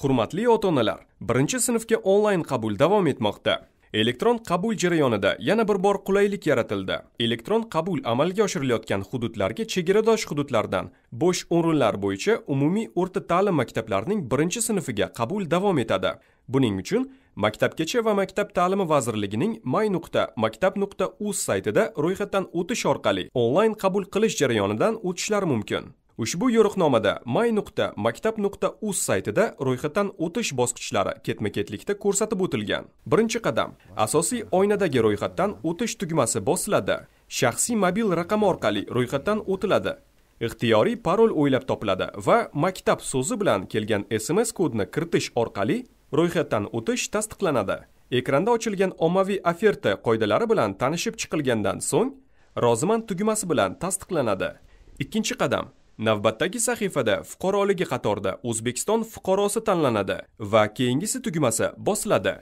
Hurmatli ota-onalar, 1-sinfga onlayn qabul davom etmoqda. Elektron qabul jarayonida yana bir bor qulaylik yaratildi. Elektron qabul amalga oshirilayotgan hududlarga chegaradosh hududlardan bo'sh o'rinlar bo'yicha umumiy o'rta ta'lim maktablarining 1-sinfiga qabul davom etadi. Buning uchun Maktabgacha va maktab ta'limi vazirligining may.maktab.uz saytida ro'yxatdan o'tish orqali onlayn qabul qilish jarayonidan o'tishlar mumkin. Ushbu yo'riqnomada my.maktab.uz saytida ro'yxatdan o'tish bosqichlari ketma-ketlikda ko'rsatib o'tilgan. Birinchi qadam: asosiy oynadagi ro'yxatdan o'tish tugmasi bosiladi. Shaxsiy mobil raqam orqali ro'yxatdan o'tiladi. Ixtiyoriy parol o'ylab topiladi va maktab so'zi bilan kelgan SMS kodni kiritish orqali ro'yxatdan o'tish tasdiqlanadi. Ekranda ochilgan ommaviy oferta qoidalari bilan tanishib chiqilgandan so'ng, roziman tugmasi bilan tasdiqlanadi. Ikkinchi qadam Navbatdagi sahifada fuqaroligi qatorida O'zbekiston fuqarosi tanlanadi va keyingisi tugmasi bosiladi.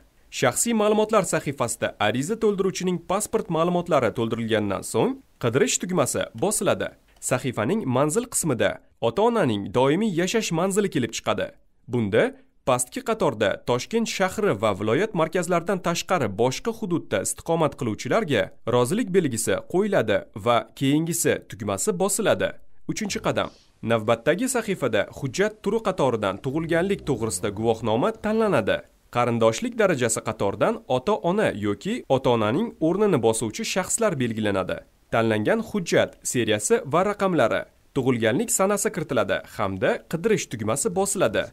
Shaxsiy ma'lumotlar sahifasida ariza to'ldiruvchining pasport ma'lumotlari to'ldirilgandan so'ng qidirish tugmasi bosiladi. Sahifaning manzil qismida ota-onaning doimiy yashash manzili kelib chiqadi. Bunda pastki qatorda Toshkent shahri va viloyat markazlaridan tashqari boshqa hududda istiqomat qiluvchilarga rozilik belgisi qo'yiladi va keyingisi tugmasi bosiladi. uchinchi qadam navbatdagi sahifada hujjat turi qatoridan tug'ilganlik to'g'risida guvohnoma tanlanadi qarindoshlik darajasi qatoridan ota ona yoki ota onaning o'rnini bosuvchi shaxslar belgilanadi tanlangan hujjat seriyasi va raqamlari tug'ilganlik sanasi kiritiladi hamda qidirish tugmasi bosiladi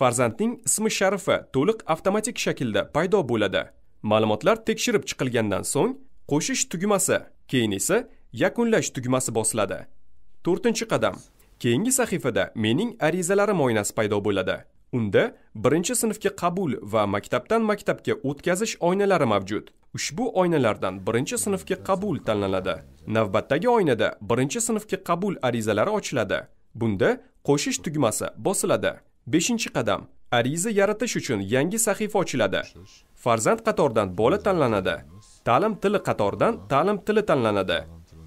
farzandning ismi sharifi to'liq avtomatik shaklda paydo bo'ladi ma'lumotlar tekshirib chiqilgandan so'ng qo'shish tugmasi keyin esa yakunlash tugmasi bosiladi to'rtinchi qadam keyingi sahifada mening arizalarim oynasi paydo bo'ladi unda birinchi sinfga qabul va maktabdan maktabga o'tkazish oynalari mavjud ushbu oynalardan birinchi sinfga qabul tanlanadi navbatdagi oynada birinchi sinfga qabul arizalari ochiladi bunda qo'shish tugmasi bosiladi beshinchi qadam ariza yaratish uchun yangi sahifa ochiladi farzand qatoridan bola tanlanadi ta'lim tili qatoridan ta'lim tili tanlanadi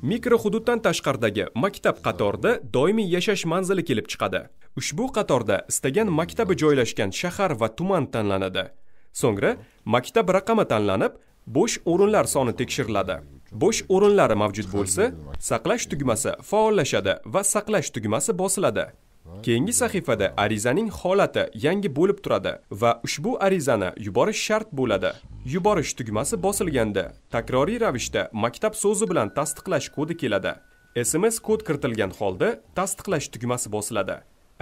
mikro hududdan tashqaridagi maktab qatorida doimiy yashash manzili kelib chiqadi ushbu qatorda istagan maktabi joylashgan shahar va tuman tanlanadi so'ngra maktab raqami tanlanib bo'sh o'rinlar soni tekshiriladi bo'sh o'rinlari mavjud bo'lsa saqlash tugmasi faollashadi va saqlash tugmasi bosiladi Keyingi sahifada arizaning holati yangi bo'lib turadi va ushbu arizani yuborish shart bo'ladi. Yuborish tugmasi bosilganda takroriy ravishda maktab so'zi bilan tasdiqlash kodi keladi. SMS kod kiritilgan holda tasdiqlash tugmasi bosiladi.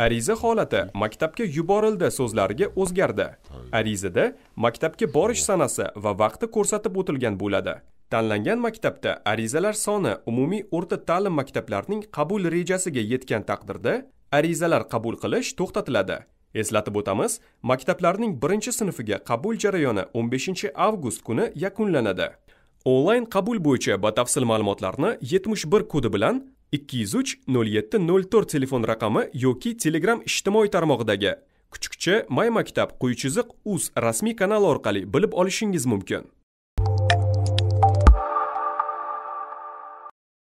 Ariza holati maktabga yuborildi so'zlariga o'zgardi. Arizada maktabga borish sanasi va vaqti ko'rsatib o'tilgan bo'ladi. Tanlangan maktabda arizalar soni umumiy o'rta ta'lim maktablarining qabul rejasiga yetgan taqdirda arizalar qabul qilish to'xtatiladi. Eslatib o'tamiz, maktablarning 1 sinfiga qabul jarayoni 15-avgust kuni yakunlanadi. Onlayn qabul bo'yicha batafsil ma'lumotlarni 71 kodi bilan 203 0704 telefon raqami yoki Telegram ijtimoiy tarmog'idagi kuchukcha may Maktab quyi chiziq uz rasmiy kanali orqali bilib olishingiz mumkin.